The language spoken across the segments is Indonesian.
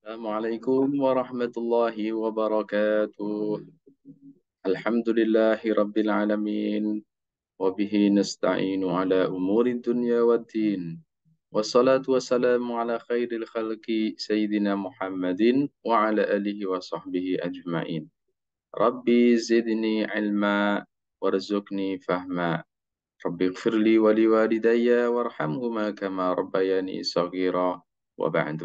السلام عليكم ورحمة الله وبركاته الحمد لله رب العالمين وبه نستعين على أمور الدنيا والدين والصلاة والسلام على خير الخلق سيدنا محمد وعلى آله وصحبه أجمعين ربي زدني علما وارزقني فهما ربي اغفر لي ولوالدي وارحمهما كما ربياني صغيرا وبعد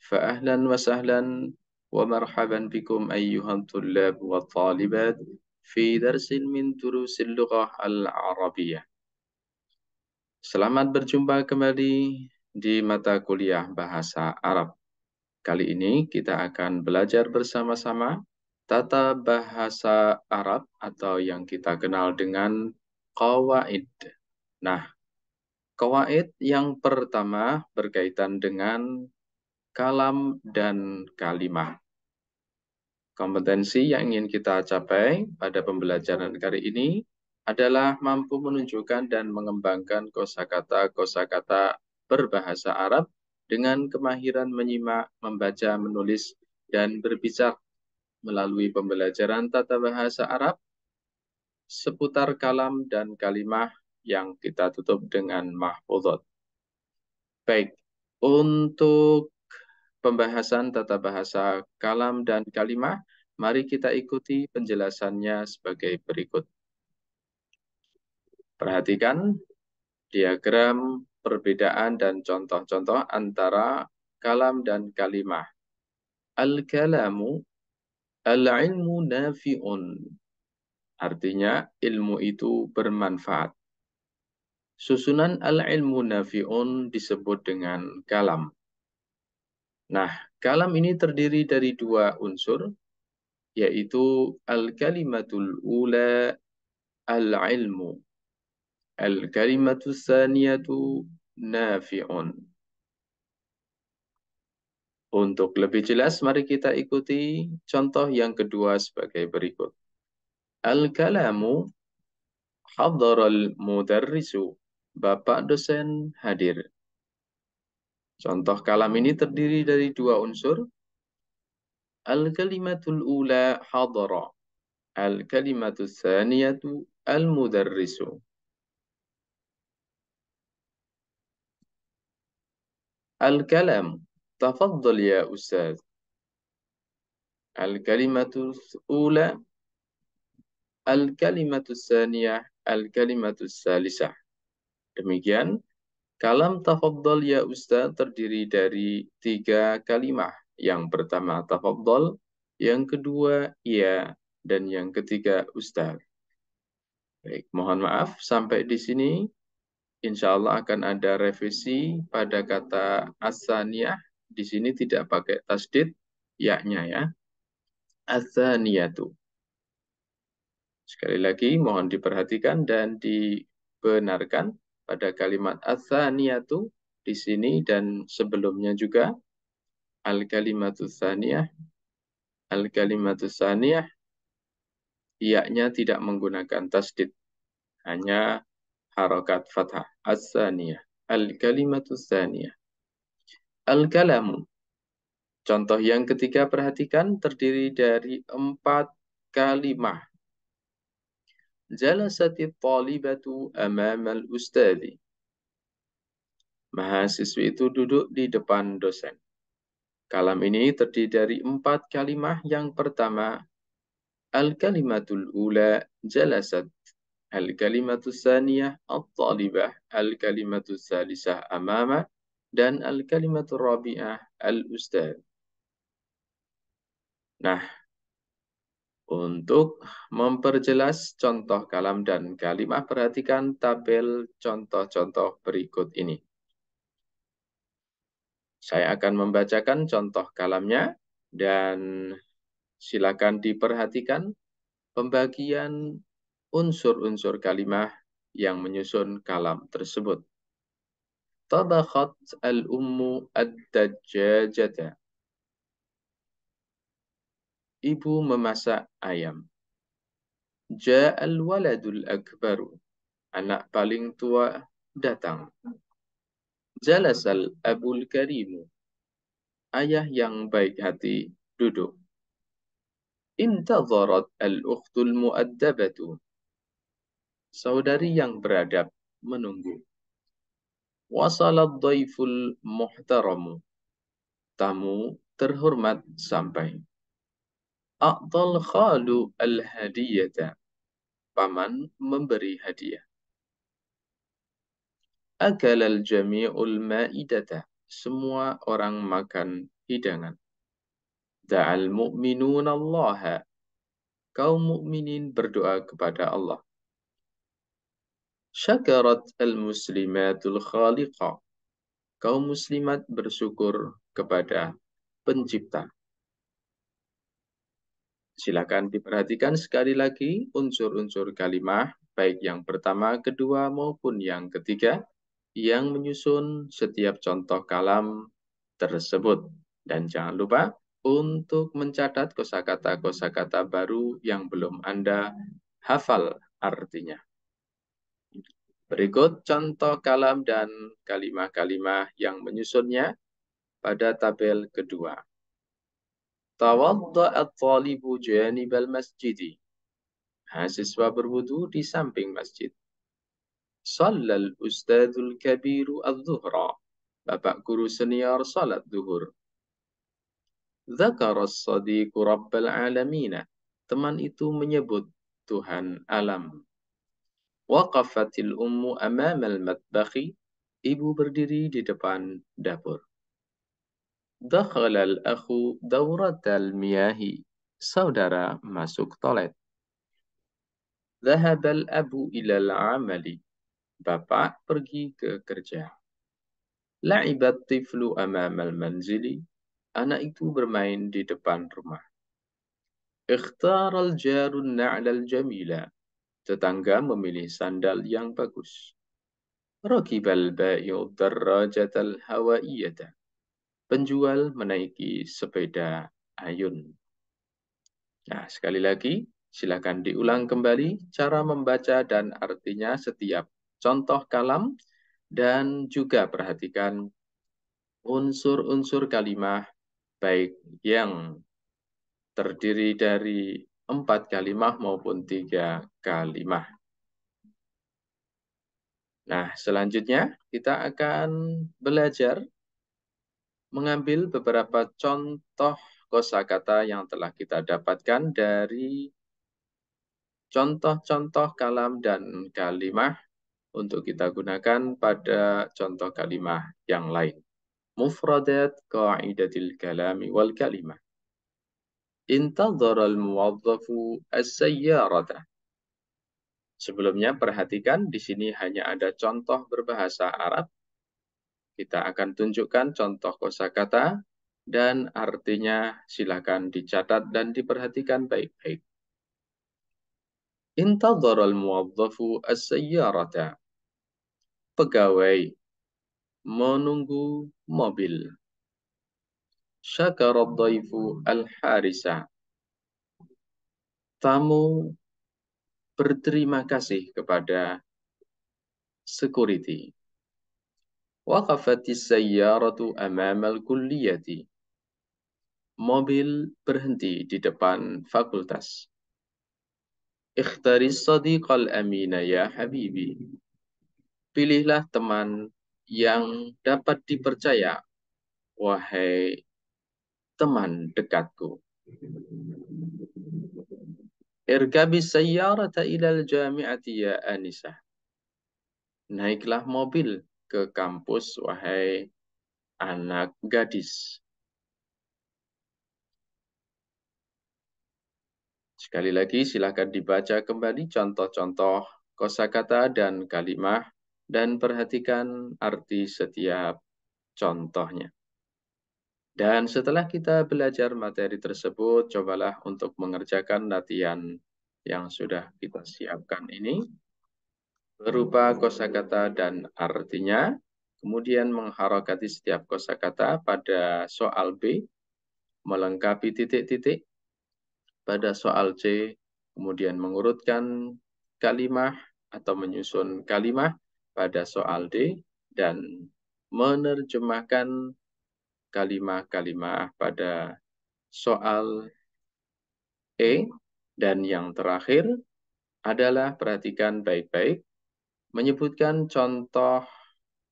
فأهلا وسهلا ومرحبا بكم أيها الطلاب والطالبات في درس من دروس اللغة العربية. Selamat berjumpa kembali di mata kuliah Bahasa Arab. Kali ini kita akan belajar bersama-sama tata bahasa Arab atau yang kita kenal dengan kawaid. Nah, kawaid yang pertama berkaitan dengan kalam, dan kalimah. Kompetensi yang ingin kita capai pada pembelajaran kali ini adalah mampu menunjukkan dan mengembangkan kosakata-kosakata berbahasa Arab dengan kemahiran menyimak, membaca, menulis, dan berbicara melalui pembelajaran tata bahasa Arab seputar kalam dan kalimah yang kita tutup dengan mahfudot. Baik, untuk pembahasan tata bahasa kalam dan kalimah, mari kita ikuti penjelasannya sebagai berikut. Perhatikan diagram perbedaan dan contoh-contoh antara kalam dan kalimah. Al-kalamu al-ilmu nafi'un. Artinya ilmu itu bermanfaat. Susunan al-ilmu nafi'un disebut dengan kalam. Nah, kalam ini terdiri dari dua unsur, yaitu al-kalimatul ula al-ilmu. Al-kalimatul saniyatu nafi'un. Untuk lebih jelas, mari kita ikuti contoh yang kedua sebagai berikut. Al-kalamu hadharal mudarrisu. Bapak dosen hadir. Contoh kalam ini terdiri dari dua unsur. Al-kalimatul ula hadara. Al-kalimatul thaniyatu al-mudarrisu. Al-kalam. Tafaddal ya ustaz. Al-kalimatul ula. Al-kalimatul saniyah, Al-kalimatul salisah. Demikian Kalam tafaddal ya Ustaz terdiri dari tiga kalimah. Yang pertama tafaddal, yang kedua ya, dan yang ketiga Ustaz. Baik, mohon maaf sampai di sini. Insya Allah akan ada revisi pada kata asaniyah. Di sini tidak pakai tasdid, yaknya ya. Asaniyatu. Sekali lagi mohon diperhatikan dan dibenarkan pada kalimat atsaniyatu di sini dan sebelumnya juga al kalimatus saniyah al kalimatus saniyah iaknya tidak menggunakan tasdid hanya harokat fathah as al kalimatus saniyah al kalamu contoh yang ketiga perhatikan terdiri dari empat kalimat. Jalasati talibatu amamal ustadi. Mahasiswi itu duduk di depan dosen. Kalam ini terdiri dari empat kalimah. Yang pertama, Al-kalimatul ula jalasat. Al-kalimatul saniyah at-talibah. Al-kalimatul salisah amama. Dan al-kalimatul rabi'ah al-ustad. Nah, untuk memperjelas contoh kalam dan kalimah, perhatikan tabel contoh-contoh berikut ini. Saya akan membacakan contoh kalamnya dan silakan diperhatikan pembagian unsur-unsur kalimah yang menyusun kalam tersebut. Tadakhat al-ummu ad-dajjajata Ibu memasak ayam. Ja'al waladul akbaru. Anak paling tua datang. Jalasal abul karimu. Ayah yang baik hati duduk. Intazarat al-ukhtul mu'addabatu. Saudari yang beradab menunggu. Wasalat daiful muhtaramu. Tamu terhormat sampai. A'tal khalu al-hadiyata. Paman memberi hadiah. Akal al-jami'ul ma'idata. Semua orang makan hidangan. Da'al mu'minun Allah. Kaum mukminin berdoa kepada Allah. Syakarat al-muslimatul khaliqa. Kaum muslimat bersyukur kepada pencipta. Silakan diperhatikan sekali lagi unsur-unsur kalimah, baik yang pertama, kedua, maupun yang ketiga, yang menyusun setiap contoh kalam tersebut. Dan jangan lupa untuk mencatat kosakata-kosakata baru yang belum Anda hafal artinya. Berikut contoh kalam dan kalimat-kalimat yang menyusunnya pada tabel kedua. Tawadda at-talibu janibal masjidi. Mahasiswa berwudu di samping masjid. Sallal ustadzul kabiru adzuhra. Bapak guru senior salat duhur. Zakar as-sadiqu rabbal alamina. Teman itu menyebut Tuhan alam. Waqafatil ummu amamal matbakhi. Ibu berdiri di depan dapur. Dakhalal akhu dauratal miyahi. Saudara masuk toilet. al abu ila al amali. Bapak pergi ke kerja. La'ibat tiflu al manzili. Anak itu bermain di depan rumah. al jarun al jamila. Tetangga memilih sandal yang bagus. Rakibal ba'i'ud al hawa'iyata penjual menaiki sepeda ayun. Nah, sekali lagi, silakan diulang kembali cara membaca dan artinya setiap contoh kalam dan juga perhatikan unsur-unsur kalimah baik yang terdiri dari empat kalimah maupun tiga kalimah. Nah, selanjutnya kita akan belajar mengambil beberapa contoh kosakata yang telah kita dapatkan dari contoh-contoh kalam dan kalimah untuk kita gunakan pada contoh kalimah yang lain. Mufradat qa'idatil kalami wal kalimah. Intadharal al as-sayyarata. Sebelumnya perhatikan di sini hanya ada contoh berbahasa Arab kita akan tunjukkan contoh kosakata dan artinya silakan dicatat dan diperhatikan baik-baik. Intadhar al-muwadhafu as-sayyarata. Pegawai menunggu mobil. Syakara dhaifu al-harisa. Tamu berterima kasih kepada security. Waqafati sayyaratu amamal kulliyati. Mobil berhenti di depan fakultas. Ikhtari sadiqal amina ya habibi. Pilihlah teman yang dapat dipercaya, wahai teman dekatku. Irgabi sayyarata ilal jami'ati ya Anisa. Naiklah mobil ke kampus, wahai anak gadis. Sekali lagi, silakan dibaca kembali contoh-contoh kosakata dan kalimat dan perhatikan arti setiap contohnya. Dan setelah kita belajar materi tersebut, cobalah untuk mengerjakan latihan yang sudah kita siapkan ini berupa kosakata dan artinya, kemudian mengharokati setiap kosakata pada soal B, melengkapi titik-titik pada soal C, kemudian mengurutkan kalimah atau menyusun kalimah pada soal D, dan menerjemahkan kalimah-kalimah pada soal E. Dan yang terakhir adalah perhatikan baik-baik menyebutkan contoh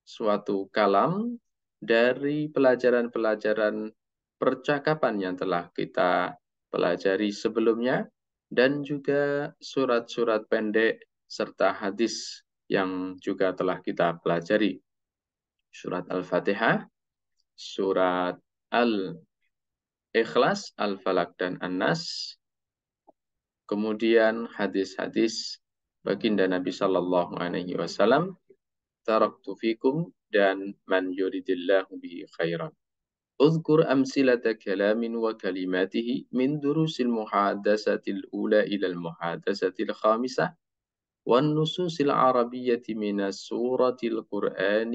suatu kalam dari pelajaran-pelajaran percakapan yang telah kita pelajari sebelumnya dan juga surat-surat pendek serta hadis yang juga telah kita pelajari. Surat Al-Fatihah, surat Al-Ikhlas, Al-Falak, dan An-Nas. Kemudian hadis-hadis baginda Nabi Shallallahu Alaihi Wasallam taraktu fikum dan man yuridillahu bihi khairan. Uzkur amsilata kalamin wa kalimatihi min durusil muhadasatil ula ilal muhadasatil khamisah والنصوص العربية من السورة wal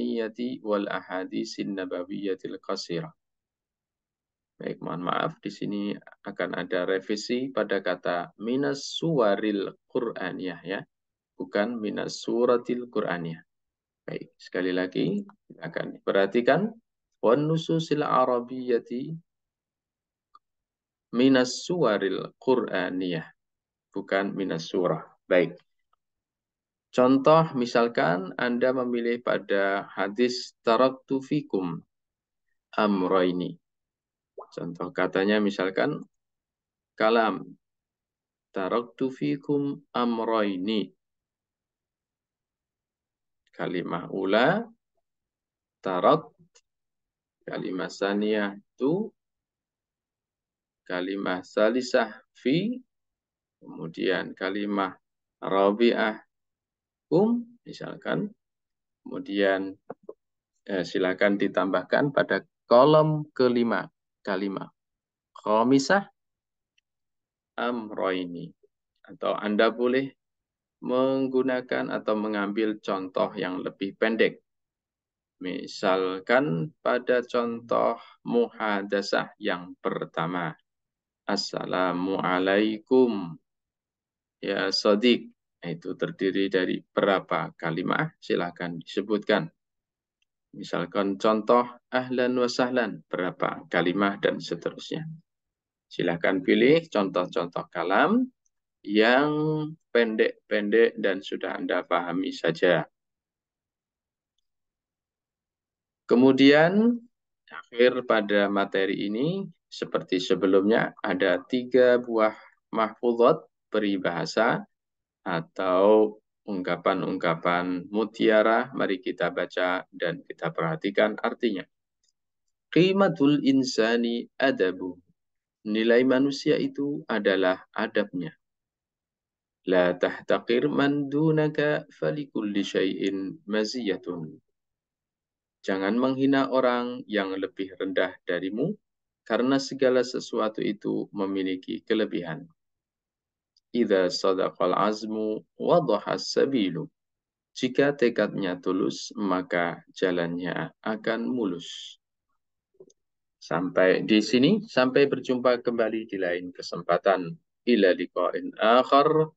والأحاديث النبوية القصيرة. Baik, mohon maaf. Di sini akan ada revisi pada kata minas suwaril Qur'aniyah ya bukan minas suratil Qur'annya Baik, sekali lagi akan perhatikan wan nususil arabiyyati minas suwaril Qur'aniyah, bukan minas surah. Baik. Contoh misalkan Anda memilih pada hadis taraktu fikum amraini. Contoh katanya misalkan kalam taraktu fikum amraini Kalimah ula tarot. Kalimah saniyah tu. Kalimah salisah fi. Kemudian kalimah rabi'ah kum. Misalkan. Kemudian eh, silakan ditambahkan pada kolom kelima kalimat. Khomisah amroini. Atau Anda boleh menggunakan atau mengambil contoh yang lebih pendek. Misalkan pada contoh muhadasah yang pertama. Assalamualaikum. Ya sodik. Itu terdiri dari berapa kalimat. Silahkan disebutkan. Misalkan contoh ahlan wa sahlan. Berapa kalimat dan seterusnya. Silahkan pilih contoh-contoh kalam yang pendek-pendek dan sudah Anda pahami saja. Kemudian, akhir pada materi ini, seperti sebelumnya, ada tiga buah mahfudot peribahasa atau ungkapan-ungkapan mutiara. Mari kita baca dan kita perhatikan artinya. Qimatul insani adabu. Nilai manusia itu adalah adabnya. La tahtaqir man dunaka falikulli syai'in maziyatun. Jangan menghina orang yang lebih rendah darimu, karena segala sesuatu itu memiliki kelebihan. Iza sadaqal azmu wadhahas sabilu. Jika tekadnya tulus, maka jalannya akan mulus. Sampai di sini, sampai berjumpa kembali di lain kesempatan. Ila liqa'in akhar.